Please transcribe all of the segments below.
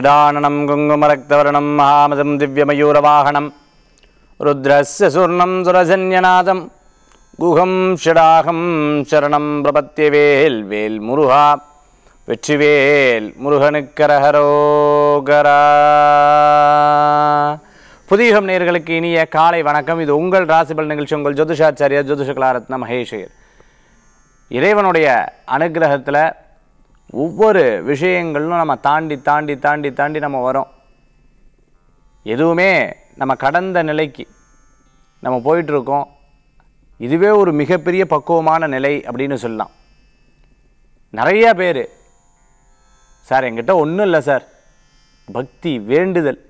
षडाननं कुङ्गुमरक्तवर्णं மகாமதம் திவ்யமயூரவாகனம் रुद्रस्य சூர்ணம் சுரசன்யநாதம் குகம் ஷடாகம் சரணம் பிரபத்தியவேல் வேல் முருகா வெற்றிவேல் முருகனுக்கரஹரோகரா புதியகம் நேர்களுக்கு இனிய காலை வணக்கம் இது உங்கள் ராசிபல் நிகழ்ச்சி உங்கள் ஜோதிஷாச்சாரியர் ஜோதிஷ கலாரத்ன மகேஷயர் இறைவனுடைய அனுகிரகத்தில் ஒவ்வொரு விஷயங்களும் நம்ம தாண்டி தாண்டி தாண்டி தாண்டி நம்ம வரோம் எதுவுமே நம்ம கடந்த நிலைக்கு நம்ம போயிட்டுருக்கோம் இதுவே ஒரு மிகப்பெரிய பக்குவமான நிலை அப்படின்னு சொல்லலாம் நிறைய பேர் சார் என்கிட்ட ஒன்றும் இல்லை சார் பக்தி வேண்டுதல்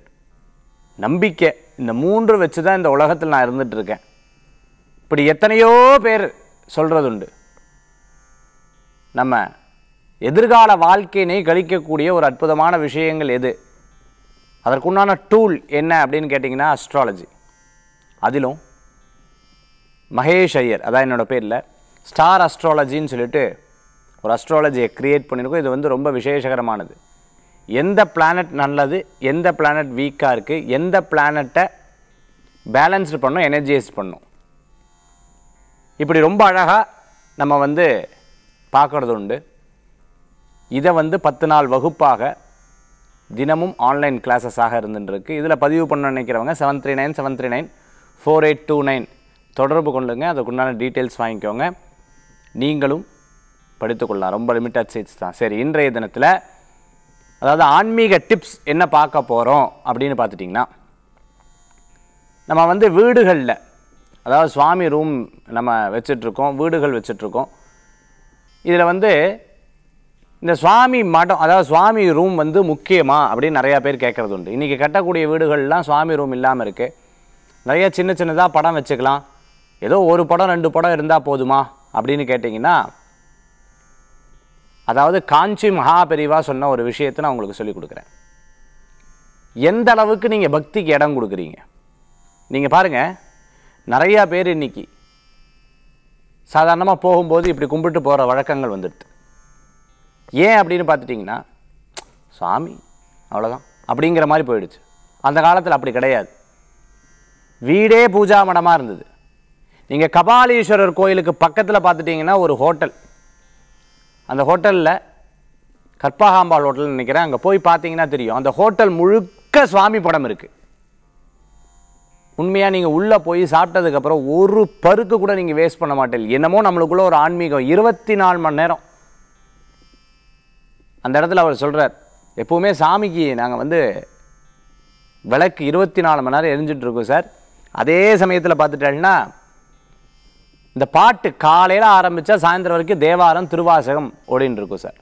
நம்பிக்கை இந்த மூன்று வச்சு தான் இந்த உலகத்தில் நான் இருந்துகிட்ருக்கேன் இப்படி எத்தனையோ பேர் சொல்கிறதுண்டு நம்ம எதிர்கால வாழ்க்கையினை கழிக்கக்கூடிய ஒரு அற்புதமான விஷயங்கள் எது அதற்குண்டான டூல் என்ன அப்படின்னு கேட்டிங்கன்னா அஸ்ட்ராலஜி அதிலும் மகேஷ் ஐயர் அதான் என்னோடய பேரில் ஸ்டார் அஸ்ட்ராலஜின்னு சொல்லிட்டு ஒரு அஸ்ட்ராலஜியை க்ரியேட் பண்ணியிருக்கோம் இது வந்து ரொம்ப விசேஷகரமானது எந்த பிளானட் நல்லது எந்த பிளானட் வீக்காக இருக்குது எந்த பிளானட்டை பேலன்ஸ்டு பண்ணும் எனர்ஜைஸ் பண்ணும் இப்படி ரொம்ப அழகாக நம்ம வந்து பார்க்குறது உண்டு இதை வந்து பத்து நாள் வகுப்பாக தினமும் ஆன்லைன் கிளாஸஸாக இருந்துட்டுருக்கு இதில் பதிவு பண்ண நினைக்கிறவங்க seven three nine seven three nine four eight two nine தொடர்பு கொள்ளுங்க அதுக்குண்டான டீட்டெயில்ஸ் வாங்கிக்கோங்க நீங்களும் படித்துக்கொள்ளலாம் ரொம்ப லிமிட்டட் சீட்ஸ் தான் சரி இன்றைய தினத்தில் அதாவது ஆன்மீக டிப்ஸ் என்ன பார்க்க போகிறோம் அப்படின்னு பார்த்துட்டிங்கன்னா நம்ம வந்து வீடுகளில் அதாவது சுவாமி ரூம் நம்ம வச்சிட்ருக்கோம் வீடுகள் வச்சிட்ருக்கோம் இதில் வந்து இந்த சுவாமி மடம் அதாவது சுவாமி ரூம் வந்து முக்கியமாக அப்படின்னு நிறையா பேர் கேட்குறது உண்டு இன்றைக்கி கட்டக்கூடிய வீடுகள்லாம் சுவாமி ரூம் இல்லாமல் இருக்குது நிறைய சின்ன சின்னதாக படம் வச்சுக்கலாம் ஏதோ ஒரு படம் ரெண்டு படம் இருந்தால் போதுமா அப்படின்னு கேட்டிங்கன்னா அதாவது காஞ்சி மகாபெரிவாக சொன்ன ஒரு விஷயத்தை நான் உங்களுக்கு சொல்லிக் கொடுக்குறேன் எந்த அளவுக்கு நீங்கள் பக்திக்கு இடம் கொடுக்குறீங்க நீங்கள் பாருங்கள் நிறையா பேர் இன்றைக்கி சாதாரணமாக போகும்போது இப்படி கும்பிட்டு போகிற வழக்கங்கள் வந்துடுது ஏன் அப்படின்னு பார்த்துட்டிங்கன்னா சாமி அவ்வளோதான் அப்படிங்கிற மாதிரி போயிடுச்சு அந்த காலத்தில் அப்படி கிடையாது வீடே பூஜா மடமாக இருந்தது நீங்கள் கபாலீஸ்வரர் கோயிலுக்கு பக்கத்தில் பார்த்துட்டிங்கன்னா ஒரு ஹோட்டல் அந்த ஹோட்டலில் கற்பகாம்பாள் ஹோட்டல்னு நினைக்கிறேன் அங்கே போய் பார்த்தீங்கன்னா தெரியும் அந்த ஹோட்டல் முழுக்க சுவாமி படம் இருக்குது உண்மையாக நீங்கள் உள்ளே போய் சாப்பிட்டதுக்கப்புறம் ஒரு பருக்கு கூட நீங்கள் வேஸ்ட் பண்ண மாட்டேன் என்னமோ நம்மளுக்குள்ளே ஒரு ஆன்மீகம் இருபத்தி நாலு மணி நேரம் அந்த இடத்துல அவர் சொல்கிறார் எப்போவுமே சாமிக்கு நாங்கள் வந்து விளக்கு இருபத்தி நாலு மணி நேரம் எரிஞ்சிட்ருக்கோம் சார் அதே சமயத்தில் பார்த்துட்டாங்கன்னா இந்த பாட்டு காலையில் ஆரம்பித்தா சாயந்தரம் வரைக்கும் தேவாரம் திருவாசகம் ஓடின்னு இருக்கும் சார்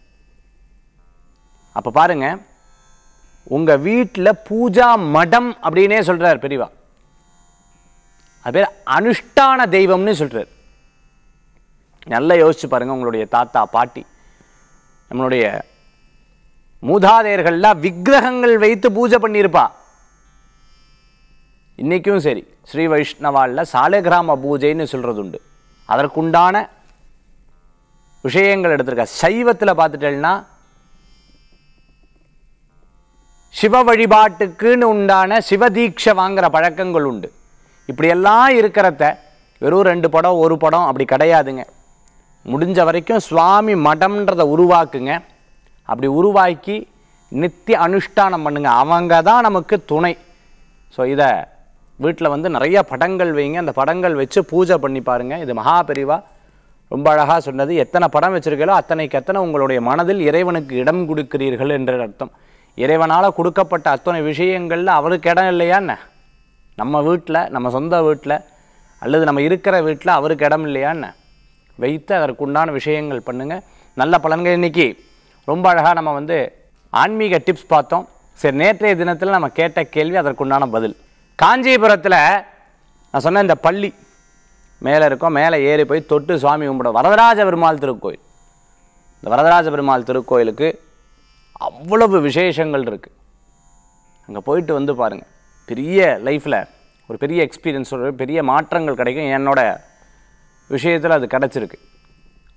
அப்போ பாருங்கள் உங்கள் வீட்டில் பூஜா மடம் அப்படின்னே சொல்கிறார் பெரியவா அது பேர் அனுஷ்டான தெய்வம்னு சொல்கிறார் நல்லா யோசிச்சு பாருங்கள் உங்களுடைய தாத்தா பாட்டி நம்மளுடைய மூதாதையர்கள்லாம் விக்கிரகங்கள் வைத்து பூஜை பண்ணியிருப்பா இன்றைக்கும் சரி ஸ்ரீ வைஷ்ணவாலில் கிராம பூஜைன்னு சொல்கிறது உண்டு அதற்குண்டான விஷயங்கள் எடுத்திருக்கா சைவத்தில் பார்த்துட்டேன்னா சிவ வழிபாட்டுக்குன்னு உண்டான சிவதீட்சை வாங்குகிற பழக்கங்கள் உண்டு இப்படியெல்லாம் இருக்கிறத வெறும் ரெண்டு படம் ஒரு படம் அப்படி கிடையாதுங்க முடிஞ்ச வரைக்கும் சுவாமி மடம்ன்றதை உருவாக்குங்க அப்படி உருவாக்கி நித்திய அனுஷ்டானம் பண்ணுங்கள் அவங்க தான் நமக்கு துணை ஸோ இதை வீட்டில் வந்து நிறைய படங்கள் வைங்க அந்த படங்கள் வச்சு பூஜை பண்ணி பாருங்கள் இது மகாபெரிவாக ரொம்ப அழகாக சொன்னது எத்தனை படம் வச்சுருக்கீங்களோ அத்தனைக்கு அத்தனை உங்களுடைய மனதில் இறைவனுக்கு இடம் கொடுக்கிறீர்கள் என்ற அர்த்தம் இறைவனால் கொடுக்கப்பட்ட அத்தனை விஷயங்களில் அவருக்கு இடம் இல்லையான்னு நம்ம வீட்டில் நம்ம சொந்த வீட்டில் அல்லது நம்ம இருக்கிற வீட்டில் அவருக்கு இடம் இல்லையான்னு வைத்து அதற்குண்டான விஷயங்கள் பண்ணுங்கள் நல்ல பலன்கள் இன்றைக்கி ரொம்ப அழகாக நம்ம வந்து ஆன்மீக டிப்ஸ் பார்த்தோம் சரி நேற்றைய தினத்தில் நம்ம கேட்ட கேள்வி அதற்குண்டான பதில் காஞ்சிபுரத்தில் நான் சொன்ன இந்த பள்ளி மேலே இருக்கோம் மேலே ஏறி போய் தொட்டு சுவாமி கும்பிடும் வரதராஜ பெருமாள் திருக்கோயில் இந்த வரதராஜ பெருமாள் திருக்கோயிலுக்கு அவ்வளவு விசேஷங்கள் இருக்குது அங்கே போயிட்டு வந்து பாருங்கள் பெரிய லைஃப்பில் ஒரு பெரிய எக்ஸ்பீரியன்ஸ் பெரிய மாற்றங்கள் கிடைக்கும் என்னோட விஷயத்தில் அது கிடச்சிருக்கு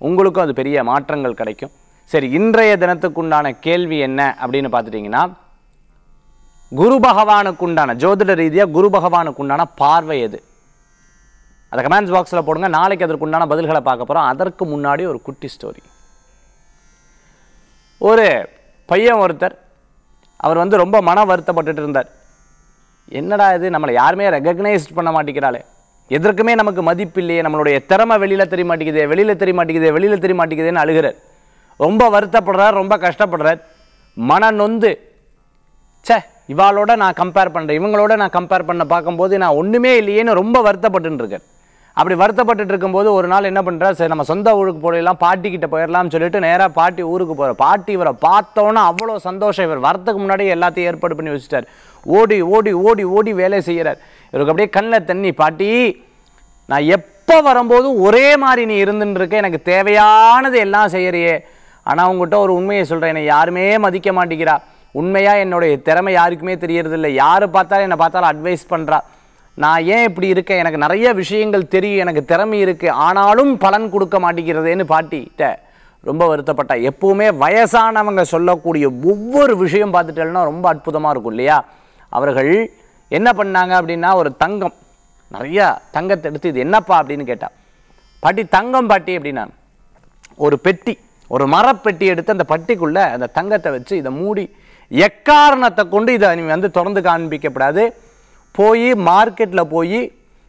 உங்களுக்கும் அது பெரிய மாற்றங்கள் கிடைக்கும் சரி இன்றைய தினத்துக்குண்டான கேள்வி என்ன அப்படின்னு பார்த்துட்டிங்கன்னா குரு பகவானுக்குண்டான ஜோதிட ரீதியாக குரு பகவானுக்குண்டான பார்வை எது அதை கமெண்ட்ஸ் பாக்ஸில் போடுங்க நாளைக்கு அதற்குண்டான பதில்களை பார்க்க போகிறோம் அதற்கு முன்னாடி ஒரு குட்டி ஸ்டோரி ஒரு பையன் ஒருத்தர் அவர் வந்து ரொம்ப மன வருத்தப்பட்டுட்டு இருந்தார் என்னடா இது நம்மளை யாருமே ரெகக்னைஸ்ட் பண்ண மாட்டேங்கிறாளே எதற்குமே நமக்கு மதிப்பு இல்லையே நம்மளுடைய திறமை வெளியில் தெரிய மாட்டேங்குது வெளியில் தெரிய மாட்டேங்குது வெளியில் தெரிய மாட்டேங்குதுன்னு அழுகிறார் ரொம்ப வருத்தப்படுறார் ரொம்ப கஷ்டப்படுறார் மன நொந்து சே இவாளோட நான் கம்பேர் பண்ணுறேன் இவங்களோட நான் கம்பேர் பண்ண பார்க்கும்போது நான் ஒன்றுமே இல்லையேன்னு ரொம்ப வருத்தப்பட்டுருக்கேன் அப்படி வருத்தப்பட்டு இருக்கும்போது ஒரு நாள் என்ன பண்ணுறா சரி நம்ம சொந்த ஊருக்கு போயிடலாம் பாட்டிக்கிட்ட போயிடலாம்னு சொல்லிட்டு நேராக பாட்டி ஊருக்கு போகிற பாட்டி இவரை பார்த்தோன்னா அவ்வளோ சந்தோஷம் இவர் வரத்துக்கு முன்னாடியே எல்லாத்தையும் ஏற்பாடு பண்ணி வச்சுட்டார் ஓடி ஓடி ஓடி ஓடி வேலை செய்கிறார் இவருக்கு அப்படியே கண்ணில் தண்ணி பாட்டி நான் எப்போ வரும்போதும் ஒரே மாதிரி நீ இருந்துன்னு இருக்க எனக்கு தேவையானது எல்லாம் செய்கிறியே ஆனால் அவங்ககிட்ட ஒரு உண்மையை சொல்கிறேன் என்னை யாருமே மதிக்க மாட்டேங்கிறா உண்மையாக என்னுடைய திறமை யாருக்குமே தெரியறதில்லை யார் பார்த்தாலும் என்னை பார்த்தாலும் அட்வைஸ் பண்ணுறா நான் ஏன் இப்படி இருக்கேன் எனக்கு நிறைய விஷயங்கள் தெரியும் எனக்கு திறமை இருக்குது ஆனாலும் பலன் கொடுக்க மாட்டேங்கிறதேன்னு பாட்டிகிட்ட ரொம்ப வருத்தப்பட்டா எப்போவுமே வயசானவங்க சொல்லக்கூடிய ஒவ்வொரு விஷயம் பார்த்துட்டேன்னா ரொம்ப அற்புதமாக இருக்கும் இல்லையா அவர்கள் என்ன பண்ணாங்க அப்படின்னா ஒரு தங்கம் நிறையா தங்கத்தை எடுத்து இது என்னப்பா அப்படின்னு கேட்டால் பாட்டி தங்கம் பாட்டி அப்படின்னா ஒரு பெட்டி ஒரு மரப்பெட்டி எடுத்து அந்த பட்டிக்குள்ளே அந்த தங்கத்தை வச்சு இதை மூடி எக்காரணத்தை கொண்டு இதை நீ வந்து திறந்து காண்பிக்கப்படாது போய் மார்க்கெட்டில் போய்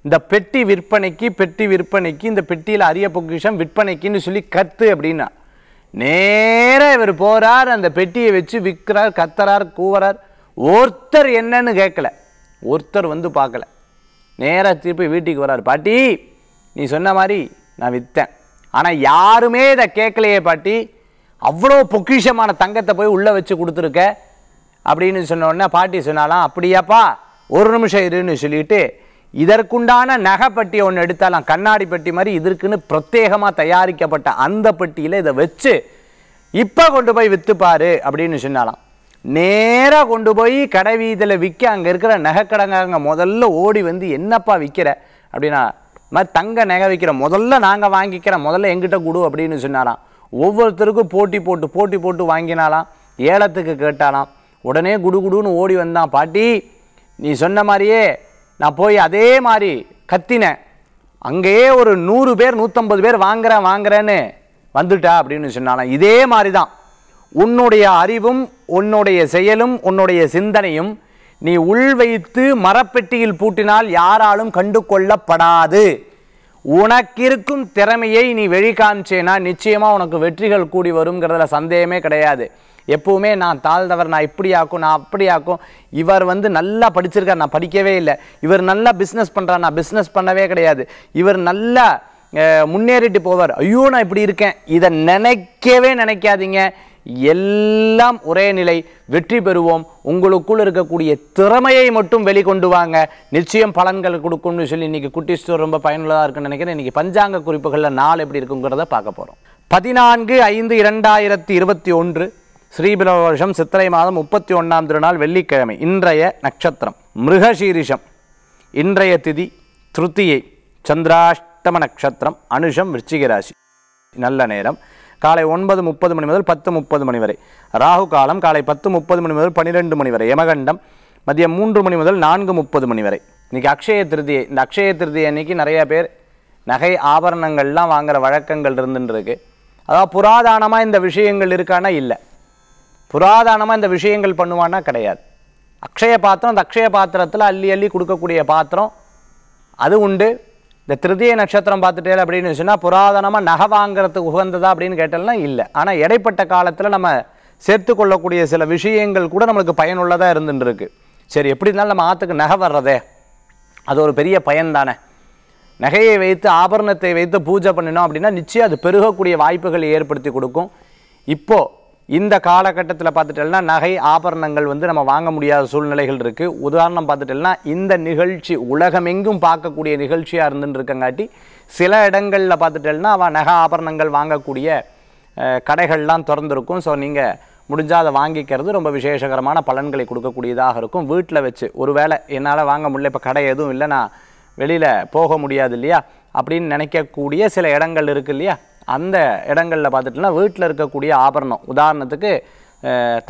இந்த பெட்டி விற்பனைக்கு பெட்டி விற்பனைக்கு இந்த பெட்டியில் அரிய பொக்கிஷம் விற்பனைக்குன்னு சொல்லி கத்து அப்படின்னா நேராக இவர் போகிறார் அந்த பெட்டியை வச்சு விற்கிறார் கத்துறார் கூவுறார் ஒருத்தர் என்னன்னு கேட்கல ஒருத்தர் வந்து பார்க்கல நேராக திருப்பி வீட்டுக்கு வர்றார் பாட்டி நீ சொன்ன மாதிரி நான் விற்றேன் ஆனால் யாருமே இதை கேட்கலையே பாட்டி அவ்வளோ பொக்கிஷமான தங்கத்தை போய் உள்ளே வச்சு கொடுத்துருக்க அப்படின்னு சொன்ன பாட்டி சொன்னாலாம் அப்படியாப்பா ஒரு நிமிஷம் இருன்னு சொல்லிட்டு இதற்குண்டான நகைப்பட்டி ஒன்று எடுத்தாலாம் கண்ணாடி பெட்டி மாதிரி இதற்குன்னு பிரத்யேகமாக தயாரிக்கப்பட்ட அந்த பெட்டியில் இதை வச்சு இப்போ கொண்டு போய் விற்றுப்பார் அப்படின்னு சொன்னாலாம் நேராக கொண்டு போய் கடை வீதியில் விற்க அங்கே இருக்கிற நகைக்கடங்க முதல்ல ஓடி வந்து என்னப்பா விற்கிற அப்படின்னா மாதிரி தங்க நகை வைக்கிற முதல்ல நாங்கள் வாங்கிக்கிற முதல்ல எங்கிட்ட கொடு அப்படின்னு சொன்னாராம் ஒவ்வொருத்தருக்கும் போட்டி போட்டு போட்டி போட்டு வாங்கினாலாம் ஏலத்துக்கு கேட்டாலாம் உடனே குடுகுடுன்னு ஓடி வந்தான் பாட்டி நீ சொன்ன மாதிரியே நான் போய் அதே மாதிரி கத்தினேன் அங்கேயே ஒரு நூறு பேர் நூற்றம்பது பேர் வாங்குறேன் வாங்குறேன்னு வந்துட்டா அப்படின்னு சொன்னாலாம் இதே மாதிரி தான் உன்னுடைய அறிவும் உன்னுடைய செயலும் உன்னுடைய சிந்தனையும் நீ உள் வைத்து மரப்பெட்டியில் பூட்டினால் யாராலும் கண்டு கொள்ளப்படாது உனக்கிருக்கும் திறமையை நீ வெளிக்காமிச்சேனா நிச்சயமாக உனக்கு வெற்றிகள் கூடி வருங்கிறதுல சந்தேகமே கிடையாது எப்போவுமே நான் தாழ்ந்தவர் நான் இப்படி ஆக்கும் நான் அப்படி ஆக்கும் இவர் வந்து நல்லா படிச்சிருக்கார் நான் படிக்கவே இல்லை இவர் நல்லா பிஸ்னஸ் பண்ணுறார் நான் பிஸ்னஸ் பண்ணவே கிடையாது இவர் நல்லா முன்னேறிட்டு போவார் ஐயோ நான் இப்படி இருக்கேன் இதை நினைக்கவே நினைக்காதீங்க எல்லாம் ஒரே நிலை வெற்றி பெறுவோம் உங்களுக்குள் இருக்கக்கூடிய திறமையை மட்டும் வெளிக்கொண்டு வாங்க நிச்சயம் பலன்கள் கொடுக்கும்னு சொல்லி இன்றைக்கி குட்டி ஸ்டோர் ரொம்ப பயனுள்ளதாக இருக்குன்னு நினைக்கிறேன் இன்றைக்கி பஞ்சாங்க குறிப்புகளில் நாள் எப்படி இருக்குங்கிறத பார்க்க போகிறோம் பதினான்கு ஐந்து இரண்டாயிரத்தி இருபத்தி ஒன்று ஸ்ரீபில வருஷம் சித்திரை மாதம் முப்பத்தி ஒன்றாம் திருநாள் வெள்ளிக்கிழமை இன்றைய நட்சத்திரம் மிருகசீரிஷம் இன்றைய திதி திருத்தியை சந்திராஷ்டம நட்சத்திரம் அனுஷம் விருச்சிகராசி நல்ல நேரம் காலை ஒன்பது முப்பது மணி முதல் பத்து முப்பது மணி வரை ராகு காலம் காலை பத்து முப்பது மணி முதல் பன்னிரெண்டு மணி வரை யமகண்டம் மதியம் மூன்று மணி முதல் நான்கு முப்பது மணி வரை இன்றைக்கி அக்ஷய திருதியை இந்த அக்ஷய திருதியை அன்றைக்கி நிறைய பேர் நகை ஆபரணங்கள்லாம் வாங்குகிற வழக்கங்கள் இருந்துருக்கு அதாவது புராதானமாக இந்த விஷயங்கள் இருக்கானா இல்லை புராதானமாக இந்த விஷயங்கள் பண்ணுவானா கிடையாது அக்ஷய பாத்திரம் அந்த அக்ஷய பாத்திரத்தில் அள்ளி அள்ளி கொடுக்கக்கூடிய பாத்திரம் அது உண்டு இந்த திருதிய நட்சத்திரம் பார்த்துட்டே அப்படின்னு சொன்னால் புராதனமாக நகை வாங்கிறதுக்கு உகந்ததா அப்படின்னு கேட்டாலும் இல்லை ஆனால் இடைப்பட்ட காலத்தில் நம்ம சேர்த்து கொள்ளக்கூடிய சில விஷயங்கள் கூட நம்மளுக்கு பயனுள்ளதாக இருக்கு சரி எப்படி இருந்தாலும் நம்ம ஆற்றுக்கு நகை வர்றதே அது ஒரு பெரிய பயன் தானே நகையை வைத்து ஆபரணத்தை வைத்து பூஜை பண்ணினோம் அப்படின்னா நிச்சயம் அது பெருகக்கூடிய வாய்ப்புகளை ஏற்படுத்தி கொடுக்கும் இப்போது இந்த காலகட்டத்தில் பார்த்துட்டோம்னா நகை ஆபரணங்கள் வந்து நம்ம வாங்க முடியாத சூழ்நிலைகள் இருக்குது உதாரணம் பார்த்துட்டோம்னா இந்த நிகழ்ச்சி உலகமெங்கும் பார்க்கக்கூடிய நிகழ்ச்சியாக இருக்கங்காட்டி சில இடங்களில் பார்த்துட்டோம்னா அவன் நகை ஆபரணங்கள் வாங்கக்கூடிய கடைகள்லாம் திறந்துருக்கும் ஸோ நீங்கள் முடிஞ்சால் அதை வாங்கிக்கிறது ரொம்ப விசேஷகரமான பலன்களை கொடுக்கக்கூடியதாக இருக்கும் வீட்டில் வச்சு ஒரு வேளை என்னால் வாங்க முடியல இப்போ கடை எதுவும் இல்லை நான் வெளியில் போக முடியாது இல்லையா அப்படின்னு நினைக்கக்கூடிய சில இடங்கள் இருக்குது இல்லையா அந்த இடங்களில் பார்த்துட்டுனா வீட்டில் இருக்கக்கூடிய ஆபரணம் உதாரணத்துக்கு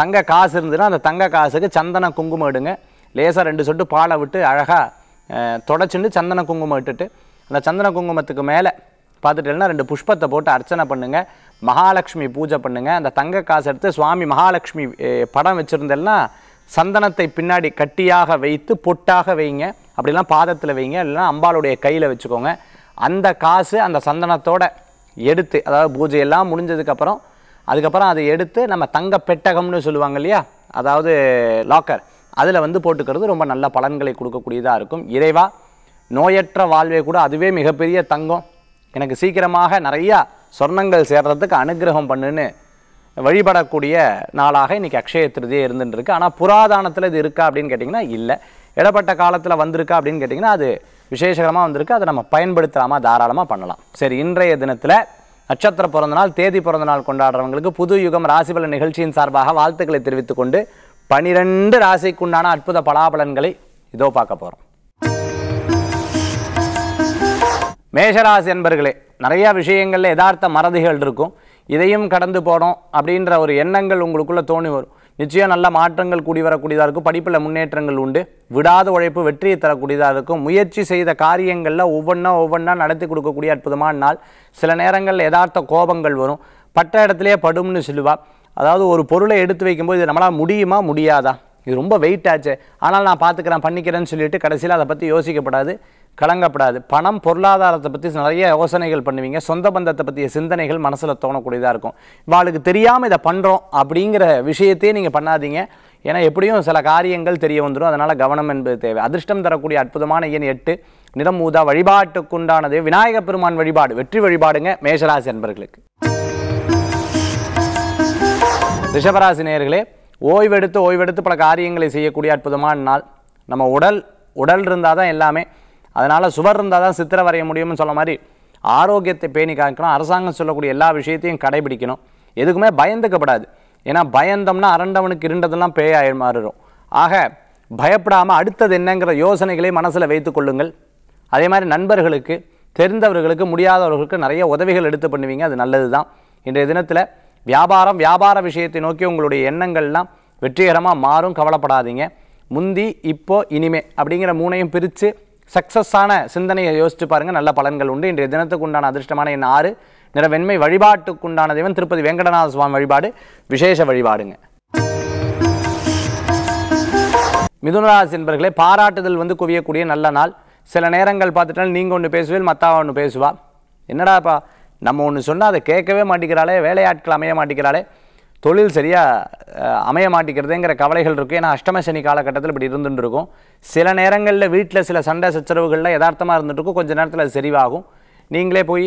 தங்க காசு இருந்ததுன்னா அந்த தங்க காசுக்கு சந்தன குங்குமம் எடுங்க லேசாக ரெண்டு சொட்டு பாலை விட்டு அழகாக தொடச்சிட்டு சந்தன குங்குமம் இட்டுட்டு அந்த சந்தன குங்குமத்துக்கு மேலே பார்த்துட்டுனா ரெண்டு புஷ்பத்தை போட்டு அர்ச்சனை பண்ணுங்கள் மகாலட்சுமி பூஜை பண்ணுங்கள் அந்த தங்க காசு எடுத்து சுவாமி மகாலட்சுமி படம் வச்சுருந்தேன்னா சந்தனத்தை பின்னாடி கட்டியாக வைத்து பொட்டாக வைங்க அப்படிலாம் பாதத்தில் வைங்க இல்லைன்னா அம்பாளுடைய கையில் வச்சுக்கோங்க அந்த காசு அந்த சந்தனத்தோட எடுத்து அதாவது பூஜை எல்லாம் முடிஞ்சதுக்கப்புறம் அதுக்கப்புறம் அதை எடுத்து நம்ம தங்க பெட்டகம்னு சொல்லுவாங்க இல்லையா அதாவது லாக்கர் அதில் வந்து போட்டுக்கிறது ரொம்ப நல்ல பலன்களை கொடுக்கக்கூடியதாக இருக்கும் இறைவா நோயற்ற வாழ்வே கூட அதுவே மிகப்பெரிய தங்கம் எனக்கு சீக்கிரமாக நிறையா சொர்ணங்கள் சேர்றதுக்கு அனுகிரகம் பண்ணுன்னு வழிபடக்கூடிய நாளாக இன்றைக்கி அக்ஷய திருதியே இருந்துட்டுருக்கு ஆனால் புராதானத்தில் இது இருக்கா அப்படின்னு கேட்டிங்கன்னா இல்லை இடப்பட்ட காலத்தில் வந்திருக்கா அப்படின்னு கேட்டிங்கன்னா அது விசேஷகரமாக வந்திருக்கு அதை நம்ம பயன்படுத்தலாமா தாராளமாக பண்ணலாம் சரி இன்றைய தினத்தில் நட்சத்திர பிறந்தநாள் தேதி பிறந்தநாள் கொண்டாடுறவங்களுக்கு புது யுகம் ராசிபல நிகழ்ச்சியின் சார்பாக வாழ்த்துக்களை தெரிவித்துக் கொண்டு பனிரெண்டு ராசிக்குண்டான அற்புத பலாபலன்களை இதோ பார்க்க போகிறோம் மேஷராசி என்பர்களே நிறையா விஷயங்களில் யதார்த்த மறதிகள் இருக்கும் இதையும் கடந்து போனோம் அப்படின்ற ஒரு எண்ணங்கள் உங்களுக்குள்ளே தோணி வரும் நிச்சயம் நல்ல மாற்றங்கள் கூடி வரக்கூடியதாக இருக்கும் படிப்பில் முன்னேற்றங்கள் உண்டு விடாத உழைப்பு வெற்றியை தரக்கூடியதாக இருக்கும் முயற்சி செய்த காரியங்களில் ஒவ்வொன்றா ஒவ்வொன்றா நடத்தி கொடுக்கக்கூடிய அற்புதமான நாள் சில நேரங்களில் யதார்த்த கோபங்கள் வரும் பட்ட இடத்துலையே படும்னு சொல்லுவா அதாவது ஒரு பொருளை எடுத்து வைக்கும்போது இது நம்மளால் முடியுமா முடியாதா இது ரொம்ப வெயிட் ஆச்சு ஆனால் நான் பார்த்துக்கிறேன் பண்ணிக்கிறேன்னு சொல்லிட்டு கடைசியில் அதை பற்றி யோசிக்கப்படாது கலங்கப்படாது பணம் பொருளாதாரத்தை பற்றி நிறைய யோசனைகள் பண்ணுவீங்க சொந்த பந்தத்தை பற்றிய சிந்தனைகள் மனசில் தோணக்கூடியதாக இருக்கும் இவாளுக்கு தெரியாமல் இதை பண்ணுறோம் அப்படிங்கிற விஷயத்தையே நீங்கள் பண்ணாதீங்க ஏன்னா எப்படியும் சில காரியங்கள் தெரிய வந்துடும் அதனால் கவனம் என்பது தேவை அதிர்ஷ்டம் தரக்கூடிய அற்புதமான ஏன் எட்டு நிறம் ஊதா வழிபாட்டுக்குண்டானது விநாயக பெருமான் வழிபாடு வெற்றி வழிபாடுங்க மேஷராசி என்பர்களுக்கு ரிஷபராசி நேர்களே ஓய்வெடுத்து ஓய்வெடுத்து பல காரியங்களை செய்யக்கூடிய அற்புதமான நாள் நம்ம உடல் உடல் இருந்தால் தான் எல்லாமே அதனால் சுவர் இருந்தால் தான் சித்திரை வரைய முடியும்னு சொல்ல மாதிரி ஆரோக்கியத்தை பேணி காக்கணும் அரசாங்கம் சொல்லக்கூடிய எல்லா விஷயத்தையும் கடைபிடிக்கணும் எதுக்குமே பயந்துக்கப்படாது ஏன்னா பயந்தோம்னா அரண்டவனுக்கு இருண்டதெல்லாம் பேயாய மாறிடும் ஆக பயப்படாமல் அடுத்தது என்னங்கிற யோசனைகளை மனசில் வைத்து கொள்ளுங்கள் அதே மாதிரி நண்பர்களுக்கு தெரிந்தவர்களுக்கு முடியாதவர்களுக்கு நிறைய உதவிகள் எடுத்து பண்ணுவீங்க அது நல்லது தான் இன்றைய தினத்தில் வியாபாரம் வியாபார விஷயத்தை நோக்கி உங்களுடைய எண்ணங்கள்லாம் வெற்றிகரமாக மாறும் கவலைப்படாதீங்க முந்தி இப்போ இனிமே அப்படிங்கிற மூணையும் பிரித்து சக்சஸ்ஸான சிந்தனையை யோசித்து பாருங்கள் நல்ல பலன்கள் உண்டு இன்றைய தினத்துக்குண்டான அதிர்ஷ்டமான என் ஆறு வெண்மை வழிபாட்டுக்குண்டான தெய்வம் திருப்பதி வெங்கடநாத சுவாமி வழிபாடு விசேஷ வழிபாடுங்க மிதுனராசி என்பர்களே பாராட்டுதல் வந்து குவியக்கூடிய நல்ல நாள் சில நேரங்கள் பார்த்துட்டால் நீங்கள் ஒன்று பேசுவேன் மத்தாவை ஒன்று பேசுவா என்னடாப்பா நம்ம ஒன்று சொன்னால் அதை கேட்கவே மாட்டேங்கிறாளே வேலையாட்கள் அமைய மாட்டேங்கிறாளே தொழில் சரியாக அமைய மாட்டேங்கிறதுங்கிற கவலைகள் இருக்கும் ஏன்னா அஷ்டமசனி காலகட்டத்தில் இப்படி இருந்துட்டுருக்கும் சில நேரங்களில் வீட்டில் சில சண்டை சச்சரவுகளில் யதார்த்தமாக இருந்துட்டு இருக்கும் கொஞ்சம் நேரத்தில் அது சரிவாகும் நீங்களே போய்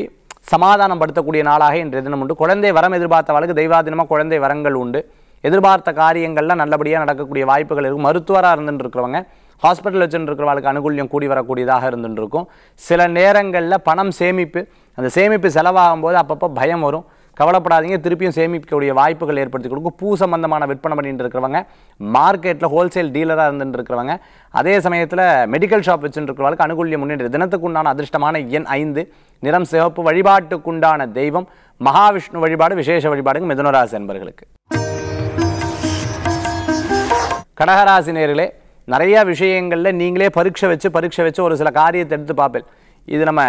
சமாதானம் படுத்தக்கூடிய நாளாக இன்றைய தினம் உண்டு குழந்தை வரம் எதிர்பார்த்த வாழ்க்கு தெய்வாதீனமாக குழந்தை வரங்கள் உண்டு எதிர்பார்த்த காரியங்கள்லாம் நல்லபடியாக நடக்கக்கூடிய வாய்ப்புகள் இருக்கும் மருத்துவராக இருந்துட்டு இருக்கிறவங்க ஹாஸ்பிட்டல் வச்சுட்டு இருக்கிறவங்களுக்கு அனுகூல்யம் கூடி வரக்கூடியதாக இருந்துட்டுருக்கும் சில நேரங்களில் பணம் சேமிப்பு அந்த சேமிப்பு செலவாகும் போது அப்பப்போ பயம் வரும் கவலைப்படாதீங்க திருப்பியும் சேமிக்கக்கூடிய வாய்ப்புகள் ஏற்படுத்தி கொடுக்கும் பூ சம்பந்தமான விற்பனை பண்ணிட்டு இருக்கிறவங்க மார்க்கெட்டில் ஹோல்சேல் டீலராக இருந்துட்டு இருக்கிறவங்க அதே சமயத்தில் மெடிக்கல் ஷாப் வச்சுட்டு இருக்கிறவங்க அனுகூல்யம் முன்னேற்ற தினத்துக்குண்டான அதிர்ஷ்டமான எண் ஐந்து நிறம் சிவப்பு வழிபாட்டுக்குண்டான தெய்வம் மகாவிஷ்ணு வழிபாடு விசேஷ வழிபாடுங்க மிதனராசி என்பர்களுக்கு கடகராசி நேர்களே நிறையா விஷயங்களில் நீங்களே பரீட்சை வச்சு பரீட்சை வச்சு ஒரு சில காரியத்தை எடுத்து பார்ப்பேன் இது நம்ம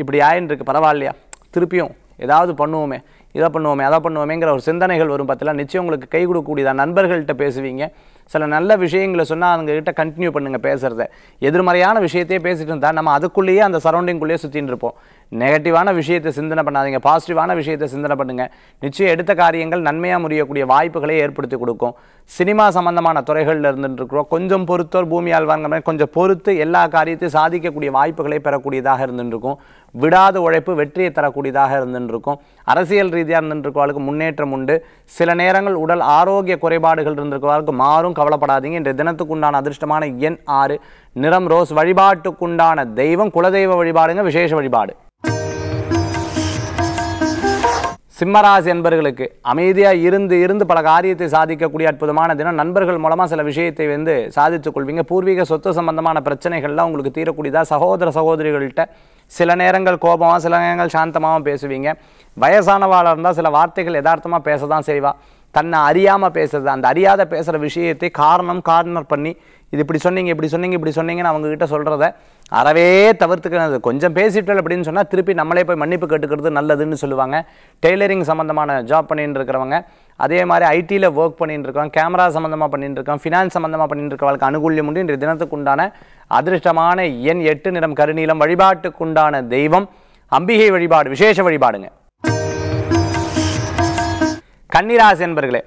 இப்படி ஆயின்னு இருக்கு பரவாயில்லையா திருப்பியும் ஏதாவது பண்ணுவோமே இதை பண்ணுவோமே அதை பண்ணுவோமேங்கிற ஒரு சிந்தனைகள் வரும் பார்த்தலாம் நிச்சயம் உங்களுக்கு கை கொடுக்கக்கூடியதான் நண்பர்கள்ட்ட பேசுவீங்க சில நல்ல விஷயங்களை சொன்னால் அவங்ககிட்ட கண்டினியூ பண்ணுங்கள் பேசுகிறத எதிர்மறையான விஷயத்தையே பேசிட்டு இருந்தால் நம்ம அதுக்குள்ளேயே அந்த சரௌண்டிங்குள்ளேயே சுற்றின்னு இருப்போம் நெகட்டிவான விஷயத்தை சிந்தனை பண்ணாதீங்க பாசிட்டிவான விஷயத்தை சிந்தனை பண்ணுங்கள் நிச்சயம் எடுத்த காரியங்கள் நன்மையாக முடியக்கூடிய வாய்ப்புகளை ஏற்படுத்தி கொடுக்கும் சினிமா சம்மந்தமான துறைகளில் இருந்துருக்குறோம் கொஞ்சம் பொறுத்தோர் பூமி ஆழ்வாங்கிற மாதிரி கொஞ்சம் பொறுத்து எல்லா காரியத்தையும் சாதிக்கக்கூடிய வாய்ப்புகளை பெறக்கூடியதாக இருந்துருக்கும் விடாத உழைப்பு வெற்றியை தரக்கூடியதாக இருந்துருக்கும் அரசியல் ரீதியாக இருந்துருக்கவாளுக்கு முன்னேற்றம் உண்டு சில நேரங்கள் உடல் ஆரோக்கிய குறைபாடுகள் இருந்திருக்கவர்களுக்கு மாறும் கவலைப்படாதீங்க இன்றைய தினத்துக்கு உண்டான அதிர்ஷ்டமான எண் ஆறு நிறம் ரோஸ் வழிபாட்டுக்குண்டான தெய்வம் குலதெய்வ வழிபாடுங்க விசேஷ வழிபாடு சிம்மராசி என்பர்களுக்கு அமைதியாக இருந்து இருந்து பல காரியத்தை சாதிக்கக்கூடிய அற்புதமான தினம் நண்பர்கள் மூலமாக சில விஷயத்தை வந்து சாதித்துக் கொள்வீங்க பூர்வீக சொத்து சம்பந்தமான பிரச்சனைகள்லாம் உங்களுக்கு தீரக்கூடியதாக சகோதர சகோதரிகள்கிட்ட சில நேரங்கள் கோபமாக சில நேரங்கள் சாந்தமாகவும் பேசுவீங்க வயசானவாளாக இருந்தால் சில வார்த்தைகள் யதார்த்தமாக பேச தான் செய்வா தன்னை அறியாமல் பேசுகிறது அந்த அறியாத பேசுகிற விஷயத்தை காரணம் கார்னர் பண்ணி இது இப்படி சொன்னீங்க இப்படி சொன்னீங்க இப்படி சொன்னீங்கன்னு அவங்கக்கிட்ட சொல்கிறத அறவே தவிர்த்துக்கிறது கொஞ்சம் பேசிட்டல் அப்படின்னு சொன்னால் திருப்பி நம்மளே போய் மன்னிப்பு கேட்டுக்கிறது நல்லதுன்னு சொல்லுவாங்க டெய்லரிங் சம்மந்தமான ஜாப் பண்ணிட்டு இருக்கிறவங்க அதே மாதிரி ஐடியில் ஒர்க் பண்ணிகிட்டு இருக்கோம் கேமரா சம்மந்தமாக பண்ணிட்டு இருக்கோம் ஃபினான்ஸ் சம்மந்தமாக பண்ணிட்டு இருக்கவங்களுக்கு அனுகூல்யம் உண்டு இன்றைய தினத்துக்குண்டான அதிர்ஷ்டமான எண் எட்டு நிறம் கருநீளம் வழிபாட்டுக்குண்டான தெய்வம் அம்பிகை வழிபாடு விசேஷ வழிபாடுங்க கன்னிராசி என்பர்களே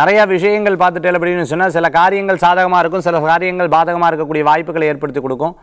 நிறையா விஷயங்கள் பார்த்துட்டு அப்படின்னு சொன்னால் சில காரியங்கள் சாதகமாக இருக்கும் சில காரியங்கள் பாதகமாக இருக்கக்கூடிய வாய்ப்புகளை ஏற்படுத்தி கொடுக்கும்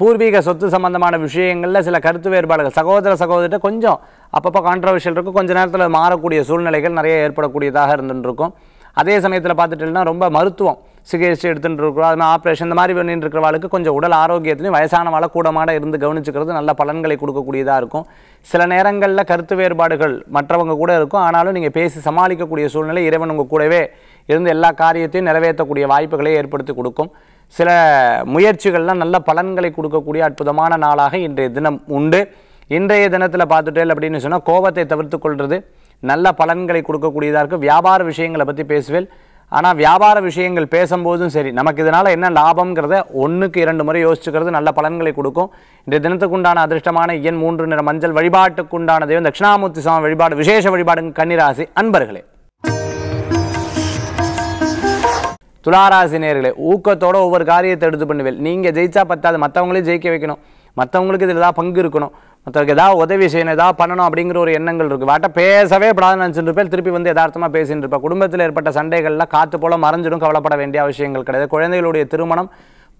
பூர்வீக சொத்து சம்பந்தமான விஷயங்களில் சில கருத்து வேறுபாடுகள் சகோதர சகோதரிட்ட கொஞ்சம் அப்பப்போ கான்ட்ரவர்ஷியல் இருக்கும் கொஞ்சம் நேரத்தில் மாறக்கூடிய சூழ்நிலைகள் நிறைய ஏற்படக்கூடியதாக இருந்துருக்கும் அதே சமயத்தில் பார்த்துட்டோம்னா ரொம்ப மருத்துவம் சிகிச்சை எடுத்துகிட்டு இருக்கிறோம் அது ஆப்ரேஷன் இந்த மாதிரி பண்ணிட்டு இருக்கிறவாளுக்கு கொஞ்சம் உடல் ஆரோக்கியத்துலையும் வயசானவாளை கூடமாட இருந்து கவனிச்சுக்கிறது நல்ல பலன்களை கொடுக்கக்கூடியதாக இருக்கும் சில நேரங்களில் கருத்து வேறுபாடுகள் மற்றவங்க கூட இருக்கும் ஆனாலும் நீங்கள் பேசி சமாளிக்கக்கூடிய சூழ்நிலை இறைவன் உங்கள் கூடவே இருந்து எல்லா காரியத்தையும் நிறைவேற்றக்கூடிய வாய்ப்புகளை ஏற்படுத்தி கொடுக்கும் சில முயற்சிகள்லாம் நல்ல பலன்களை கொடுக்கக்கூடிய அற்புதமான நாளாக இன்றைய தினம் உண்டு இன்றைய தினத்தில் பார்த்துட்டேன் அப்படின்னு சொன்னால் கோபத்தை தவிர்த்து கொள்வது நல்ல பலன்களை கொடுக்கக்கூடியதாக இருக்குது வியாபார விஷயங்களை பற்றி பேசுவேன் ஆனால் வியாபார விஷயங்கள் பேசும்போதும் சரி நமக்கு இதனால் என்ன லாபங்கிறத ஒன்றுக்கு இரண்டு முறை யோசிச்சுக்கிறது நல்ல பலன்களை கொடுக்கும் இன்றைய தினத்துக்குண்டான அதிர்ஷ்டமான இயன் மூன்று நிற மஞ்சள் வழிபாட்டுக்குண்டான தெய்வம் தட்சிணாமூர்த்தி சாமி வழிபாடு விசேஷ வழிபாடு கன்னிராசி அன்பர்களே துளாராசி நேர்களை ஊக்கத்தோட ஒவ்வொரு காரியத்தை எடுத்து பண்ணுவேன் நீங்கள் ஜெயிச்சா பத்தாது மற்றவங்களையும் ஜெயிக்க வைக்கணும் மற்றவங்களுக்கு இதில் ஏதாவது பங்கு இருக்கணும் மற்றவங்களுக்கு ஏதாவது உதவி செய்யணும் ஏதாவது பண்ணணும் அப்படிங்கிற ஒரு எண்ணங்கள் இருக்குது வாட்ட பேசவே படாது இருப்பேன் திருப்பி வந்து யதார்த்தமாக பேசிட்டு இருப்பேன் குடும்பத்தில் ஏற்பட்ட சண்டைகள்லாம் காற்று போல மறைஞ்சிடும் கவலைப்பட வேண்டிய விஷயங்கள் கிடையாது குழந்தைகளுடைய திருமணம்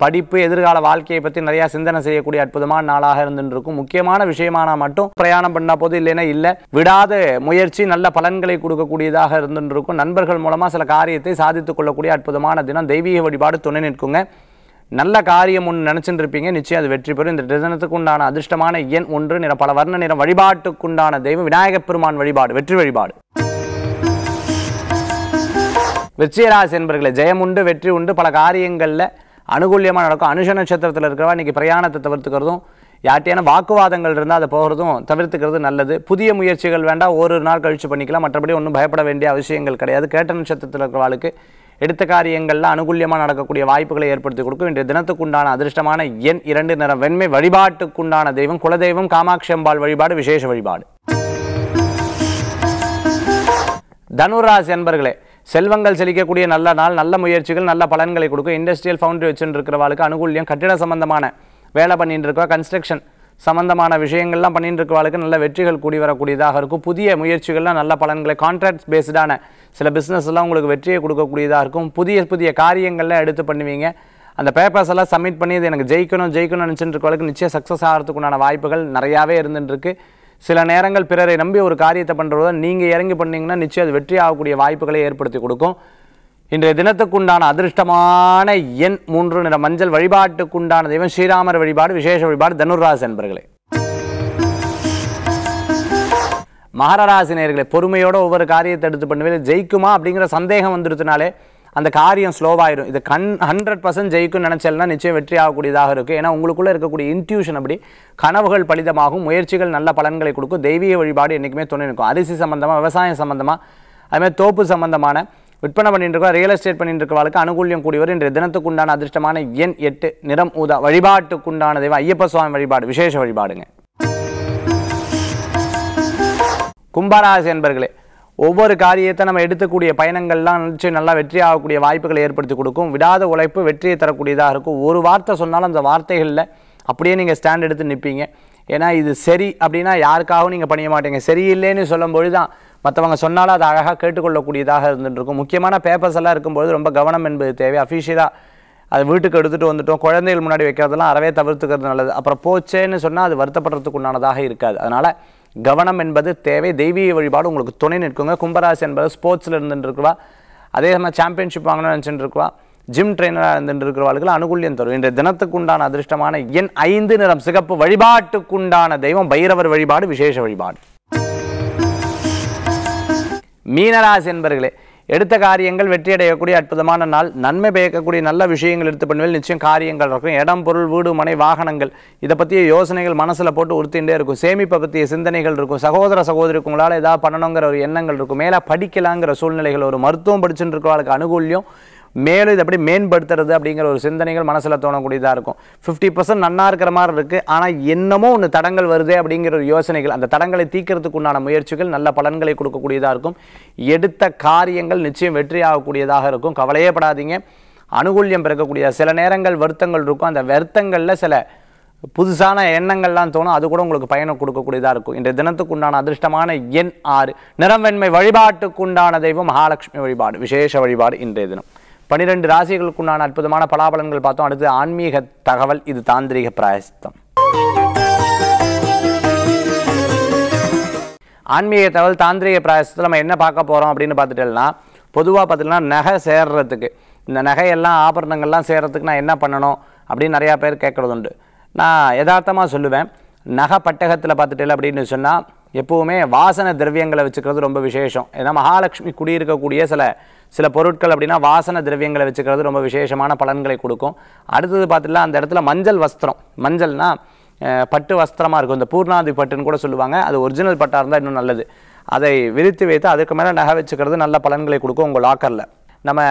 படிப்பு எதிர்கால வாழ்க்கையை பற்றி நிறையா சிந்தனை செய்யக்கூடிய அற்புதமான நாளாக இருந்துருக்கும் முக்கியமான விஷயமானால் மட்டும் பிரயாணம் பண்ண போது இல்லைனா இல்லை விடாத முயற்சி நல்ல பலன்களை கொடுக்கக்கூடியதாக இருந்துருக்கும் நண்பர்கள் மூலமாக சில காரியத்தை சாதித்துக் கொள்ளக்கூடிய அற்புதமான தினம் தெய்வீக வழிபாடு துணை நிற்குங்க நல்ல காரியம் ஒன்று நினச்சிட்டு இருப்பீங்க நிச்சயம் அது வெற்றி பெறும் இந்த திசனத்துக்கு உண்டான அதிர்ஷ்டமான எண் ஒன்று நிற பல வர்ண நிறம் வழிபாட்டுக்குண்டான தெய்வம் விநாயகப் பெருமான் வழிபாடு வெற்றி வழிபாடு வெற்றியராசி என்பர்களை ஜெயம் உண்டு வெற்றி உண்டு பல காரியங்களில் அனுகூலியமாக நடக்கும் அனுஷ நட்சத்திரத்தில் இருக்கிறவா இன்றைக்கி பிரயாணத்தை தவிர்த்துக்கிறதும் யார்ட்டையான வாக்குவாதங்கள் இருந்தால் அதை போகிறதும் தவிர்த்துக்கிறது நல்லது புதிய முயற்சிகள் வேண்டாம் ஒரு நாள் கழித்து பண்ணிக்கலாம் மற்றபடி ஒன்றும் பயப்பட வேண்டிய அவசியங்கள் கிடையாது கேட்ட நட்சத்திரத்தில் இருக்கிறவாளுக்கு எடுத்த காரியங்களில் அனுகூலியமாக நடக்கக்கூடிய வாய்ப்புகளை ஏற்படுத்தி கொடுக்கும் இன்றைய தினத்துக்குண்டான அதிர்ஷ்டமான எண் இரண்டு நிறம் வெண்மை வழிபாட்டுக்குண்டான தெய்வம் குலதெய்வம் காமாட்சி அம்பாள் வழிபாடு விசேஷ வழிபாடு தனுராசி என்பர்களே செல்வங்கள் செழிக்கக்கூடிய நல்ல நாள் நல்ல முயற்சிகள் நல்ல பலன்களை கொடுக்கும் இண்டஸ்ட்ரியல் ஃபவுண்டரி வச்சுருக்கிறவாளுக்கு அனுகூலியம் கட்டிட சம்பந்தமான வேலை பண்ணிட்டு இருக்கோம் கன்ஸ்ட்ரக்ஷன் சம்மந்தமான விஷயங்கள்லாம் பண்ணிட்டு இருக்கவாளுக்கு நல்ல வெற்றிகள் கூடி வரக்கூடியதாக இருக்கும் புதிய முயற்சிகள்லாம் நல்ல பலன்களை கான்ட்ராக்ட் பேஸ்டான சில பிஸ்னஸ் எல்லாம் உங்களுக்கு வெற்றியை கொடுக்கக்கூடியதாக இருக்கும் புதிய புதிய காரியங்கள்லாம் எடுத்து பண்ணுவீங்க அந்த பேப்பர்ஸ் எல்லாம் சப்மிட் பண்ணி இது எனக்கு ஜெயிக்கணும் ஜெயிக்கணும் நினச்சிட்டு இருக்கவளுக்கு நிச்சயம் சக்ஸஸ் ஆகிறதுக்குண்டான வாய்ப்புகள் நிறையாவே இருந்துருக்கு சில நேரங்கள் பிறரை நம்பி ஒரு காரியத்தை பண்ணுறதோ நீங்கள் இறங்கி பண்ணிங்கன்னா நிச்சயம் அது வெற்றி ஆகக்கூடிய வாய்ப்புகளை ஏற்படுத்தி கொடுக்கும் இன்றைய தினத்துக்குண்டான அதிர்ஷ்டமான எண் மூன்று நிற மஞ்சள் வழிபாட்டுக்குண்டான தெய்வம் ஸ்ரீராமர் வழிபாடு விசேஷ வழிபாடு தனுர்ராசி என்பர்களே மகரராசி நேர்களை பொறுமையோட ஒவ்வொரு காரியத்தை எடுத்து பண்ணுவேன் ஜெயிக்குமா அப்படிங்கிற சந்தேகம் வந்துடுதுனாலே அந்த காரியம் ஸ்லோவாயிடும் இது கண் ஹண்ட்ரட் பர்சன்ட் ஜெயிக்கும் நினச்சல்னா நிச்சயம் வெற்றி ஆகக்கூடியதாக இருக்கும் ஏன்னா உங்களுக்குள்ளே இருக்கக்கூடிய இன்ட்யூஷன் அப்படி கனவுகள் பலிதமாகும் முயற்சிகள் நல்ல பலன்களை கொடுக்கும் தெய்வீக வழிபாடு என்றைக்குமே துணை நிற்கும் அரிசி சம்மந்தமாக விவசாயம் சம்மந்தமாக அதுமாதிரி தோப்பு சம்மந்தமான விற்பனை பண்ணிட்டு இருக்க ரியல் எஸ்டேட் பண்ணிட்டு வாழ்க்கை அனுகூல்யம் கூடியவர் இன்றைய தினத்துக்கு உண்டான அதிர்ஷ்டமான எண் எட்டு நிறம் ஊதா வழிபாட்டுக்குண்டான தெய்வம் ஐயப்ப சுவாமி வழிபாடு விசேஷ வழிபாடுங்க கும்பராசி என்பர்களே ஒவ்வொரு காரியத்தை நம்ம எடுத்துக்கூடிய பயணங்கள்லாம் நினச்சி நல்லா வெற்றி ஆகக்கூடிய வாய்ப்புகளை ஏற்படுத்தி கொடுக்கும் விடாத உழைப்பு வெற்றியை தரக்கூடியதாக இருக்கும் ஒரு வார்த்தை சொன்னாலும் அந்த வார்த்தைகளில் அப்படியே நீங்கள் ஸ்டாண்ட் எடுத்து நிற்பீங்க ஏன்னா இது சரி அப்படின்னா யாருக்காகவும் நீங்கள் பண்ணிய மாட்டீங்க சரியில்லைன்னு சொல்லும்பொழுது தான் மற்றவங்க சொன்னாலும் அதை அழகாக கேட்டுக்கொள்ளக்கூடியதாக இருந்துருக்கும் முக்கியமான பேப்பர்ஸ் எல்லாம் இருக்கும்போது ரொம்ப கவனம் என்பது தேவை அஃபீஷியலாக அது வீட்டுக்கு எடுத்துகிட்டு வந்துட்டோம் குழந்தைகள் முன்னாடி வைக்கிறதெல்லாம் அறவே தவிர்த்துக்கிறது நல்லது அப்புறம் போச்சேன்னு சொன்னால் அது வருத்தப்படுறதுக்கு உண்டானதாக இருக்காது அதனால் கவனம் என்பது தேவை தெய்வீக வழிபாடு உங்களுக்கு துணை நிற்குங்க கும்பராசி என்பது ஸ்போர்ட்ஸில் இருந்துருக்குவா அதே சமயம் சாம்பியன்ஷிப் வாங்கணும்னு நினச்சிட்டு இருக்குவா ஜிம் ட்ரெயினராக இருந்துட்டு இருக்கிறவர்களுக்கு அனுகூல்யம் தரும் இன்றைய தினத்துக்குண்டான அதிர்ஷ்டமான என் ஐந்து நிறம் சிகப்பு வழிபாட்டுக்குண்டான தெய்வம் பைரவர் வழிபாடு விசேஷ வழிபாடு மீனராசி என்பர்களே எடுத்த காரியங்கள் வெற்றியடையக்கூடிய அற்புதமான நாள் நன்மை பயக்கக்கூடிய நல்ல விஷயங்கள் எடுத்து பண்ணுவேன் நிச்சயம் காரியங்கள் இருக்கும் இடம் பொருள் வீடு மனை வாகனங்கள் இதை பற்றிய யோசனைகள் மனசில் போட்டு உறுத்திகிட்டே இருக்கும் சேமிப்பை பற்றிய சிந்தனைகள் இருக்கும் சகோதர சகோதரிக்கு உங்களால் ஏதாவது பண்ணணுங்கிற ஒரு எண்ணங்கள் இருக்கும் மேலே படிக்கலாங்கிற சூழ்நிலைகள் ஒரு மருத்துவம் படிச்சுட்டு இருக்கிறவளுக்கு அனுகூலியம் மேலும் இதை அப்படி மேம்படுத்துறது அப்படிங்கிற ஒரு சிந்தனைகள் மனசில் தோணக்கூடியதாக இருக்கும் ஃபிஃப்டி பர்சன்ட் நன்னா இருக்கிற மாதிரி இருக்குது ஆனால் என்னமோ ஒன்று தடங்கள் வருது அப்படிங்கிற ஒரு யோசனைகள் அந்த தடங்களை தீக்கிறதுக்கு உண்டான முயற்சிகள் நல்ல பலன்களை கொடுக்கக்கூடியதாக இருக்கும் எடுத்த காரியங்கள் நிச்சயம் வெற்றி ஆகக்கூடியதாக இருக்கும் கவலையே படாதீங்க அனுகூல்யம் பிறக்கக்கூடிய சில நேரங்கள் வருத்தங்கள் இருக்கும் அந்த வருத்தங்களில் சில புதுசான எண்ணங்கள்லாம் தோணும் அது கூட உங்களுக்கு பயணம் கொடுக்கக்கூடியதாக இருக்கும் இன்றைய தினத்துக்கு உண்டான அதிர்ஷ்டமான எண் ஆறு நிறம் வெண்மை வழிபாட்டுக்குண்டான தெய்வம் மகாலட்சுமி வழிபாடு விசேஷ வழிபாடு இன்றைய தினம் பனிரெண்டு ராசிகளுக்குண்டான அற்புதமான பலாபலன்கள் பார்த்தோம் அடுத்து ஆன்மீக தகவல் இது தாந்திரிக பிராயசித்தம் ஆன்மீக தகவல் தாந்திரிக பிராயசத்தில் நம்ம என்ன பார்க்க போகிறோம் அப்படின்னு பார்த்துட்டோம்னா பொதுவாக பார்த்தீங்கன்னா நகை சேர்றதுக்கு இந்த நகையெல்லாம் ஆபரணங்கள்லாம் சேர்கிறதுக்கு நான் என்ன பண்ணணும் அப்படின்னு நிறையா பேர் கேட்குறது உண்டு நான் யதார்த்தமாக சொல்லுவேன் நகை பட்டகத்தில் பார்த்துட்டேன் அப்படின்னு சொன்னால் எப்போவுமே வாசன திரவியங்களை வச்சுக்கிறது ரொம்ப விசேஷம் ஏன்னா மகாலட்சுமி குடியிருக்கக்கூடிய சில சில பொருட்கள் அப்படின்னா வாசன திரவியங்களை வச்சுக்கிறது ரொம்ப விசேஷமான பலன்களை கொடுக்கும் அடுத்தது பார்த்துலாம் அந்த இடத்துல மஞ்சள் வஸ்திரம் மஞ்சள்னா பட்டு வஸ்திரமாக இருக்கும் இந்த பூர்ணாதி பட்டுன்னு கூட சொல்லுவாங்க அது ஒரிஜினல் பட்டாக இருந்தால் இன்னும் நல்லது அதை விரித்து வைத்து அதுக்கு மேலே நகை வச்சுக்கிறது நல்ல பலன்களை கொடுக்கும் உங்கள் லாக்கரில் நம்ம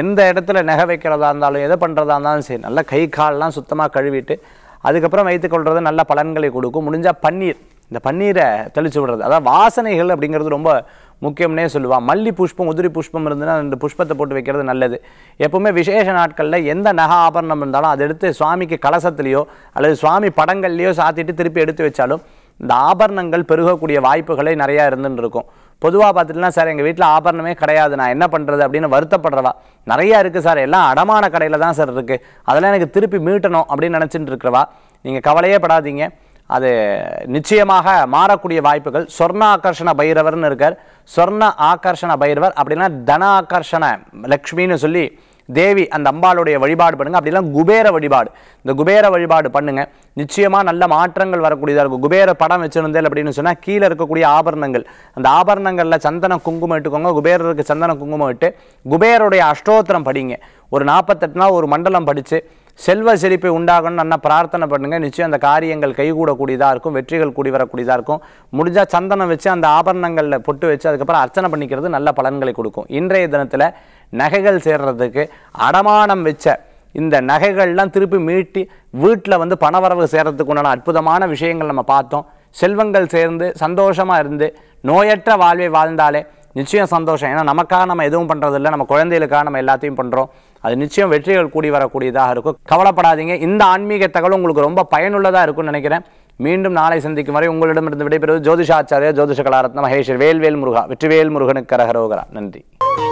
எந்த இடத்துல நகை வைக்கிறதா இருந்தாலும் எதை பண்ணுறதா இருந்தாலும் சரி நல்லா கை கால்லாம் சுத்தமாக கழுவிட்டு அதுக்கப்புறம் வைத்துக்கொள்வது நல்ல பலன்களை கொடுக்கும் முடிஞ்சால் பன்னீர் இந்த பன்னீரை தெளித்து விடுறது அதாவது வாசனைகள் அப்படிங்கிறது ரொம்ப முக்கியம்னே சொல்லுவாள் மல்லி புஷ்பம் உதிரி புஷ்பம் இருந்ததுன்னா அந்த புஷ்பத்தை போட்டு வைக்கிறது நல்லது எப்போவுமே விசேஷ நாட்களில் எந்த நக ஆபரணம் இருந்தாலும் அதை எடுத்து சுவாமிக்கு கலசத்துலேயோ அல்லது சுவாமி படங்கள்லேயோ சாத்திட்டு திருப்பி எடுத்து வச்சாலும் இந்த ஆபரணங்கள் பெருகக்கூடிய வாய்ப்புகளே நிறையா இருந்துன்னு இருக்கும் பொதுவாக பார்த்துட்டுலாம் சார் எங்கள் வீட்டில் ஆபரணமே கிடையாது நான் என்ன பண்ணுறது அப்படின்னு வருத்தப்படுறவா நிறையா இருக்குது சார் எல்லாம் அடமான கடையில் தான் சார் இருக்குது அதெல்லாம் எனக்கு திருப்பி மீட்டணும் அப்படின்னு நினச்சிட்டு இருக்கிறவா நீங்கள் கவலையே படாதீங்க அது நிச்சயமாக மாறக்கூடிய வாய்ப்புகள் சொர்ண ஆகர்ஷண பைரவர்னு இருக்கார் சொர்ண ஆகர்ஷண பைரவர் அப்படின்னா தன ஆகர்ஷண லக்ஷ்மின்னு சொல்லி தேவி அந்த அம்பாளுடைய வழிபாடு பண்ணுங்கள் அப்படிலாம் குபேர வழிபாடு இந்த குபேர வழிபாடு பண்ணுங்கள் நிச்சயமாக நல்ல மாற்றங்கள் வரக்கூடியதாக இருக்கும் குபேர படம் வச்சுருந்தேன் அப்படின்னு சொன்னால் கீழே இருக்கக்கூடிய ஆபரணங்கள் அந்த ஆபரணங்களில் சந்தன குங்குமம் இட்டுக்கோங்க குபேரருக்கு சந்தன குங்குமம் இட்டு குபேருடைய அஷ்டோத்திரம் படிங்க ஒரு நாற்பத்தெட்டு நாள் ஒரு மண்டலம் படித்து செல்வ செழிப்பை உண்டாகணும்னு அண்ணா பிரார்த்தனை பண்ணுங்கள் நிச்சயம் அந்த காரியங்கள் கைகூடக்கூடியதாக இருக்கும் வெற்றிகள் கூடி வரக்கூடியதாக இருக்கும் முடிஞ்சால் சந்தனம் வச்சு அந்த ஆபரணங்களில் பொட்டு வச்சு அதுக்கப்புறம் அர்ச்சனை பண்ணிக்கிறது நல்ல பலன்களை கொடுக்கும் இன்றைய தினத்தில் நகைகள் சேர்றதுக்கு அடமானம் வச்ச இந்த நகைகள்லாம் திருப்பி மீட்டி வீட்டில் வந்து பணவரவு சேர்கிறதுக்கு உண்டான அற்புதமான விஷயங்கள் நம்ம பார்த்தோம் செல்வங்கள் சேர்ந்து சந்தோஷமாக இருந்து நோயற்ற வாழ்வை வாழ்ந்தாலே நிச்சயம் சந்தோஷம் ஏன்னா நமக்காக நம்ம எதுவும் பண்ணுறதில்ல நம்ம குழந்தைகளுக்காக நம்ம எல்லாத்தையும் பண்ணுறோம் அது நிச்சயம் வெற்றிகள் கூடி வரக்கூடியதாக இருக்கும் கவலைப்படாதீங்க இந்த ஆன்மீக தகவல் உங்களுக்கு ரொம்ப பயனுள்ளதாக இருக்கும்னு நினைக்கிறேன் மீண்டும் நாளை சந்திக்கும் வரை உங்களிடமிருந்து விடைபெறுவது ஜோதிஷாச்சாரிய ஜோதிஷ கலாரத்ன மகேஷர் வேல்வேல் முருகா வெற்றிவேல் முருகனுக்கு கரகரோகரா நன்றி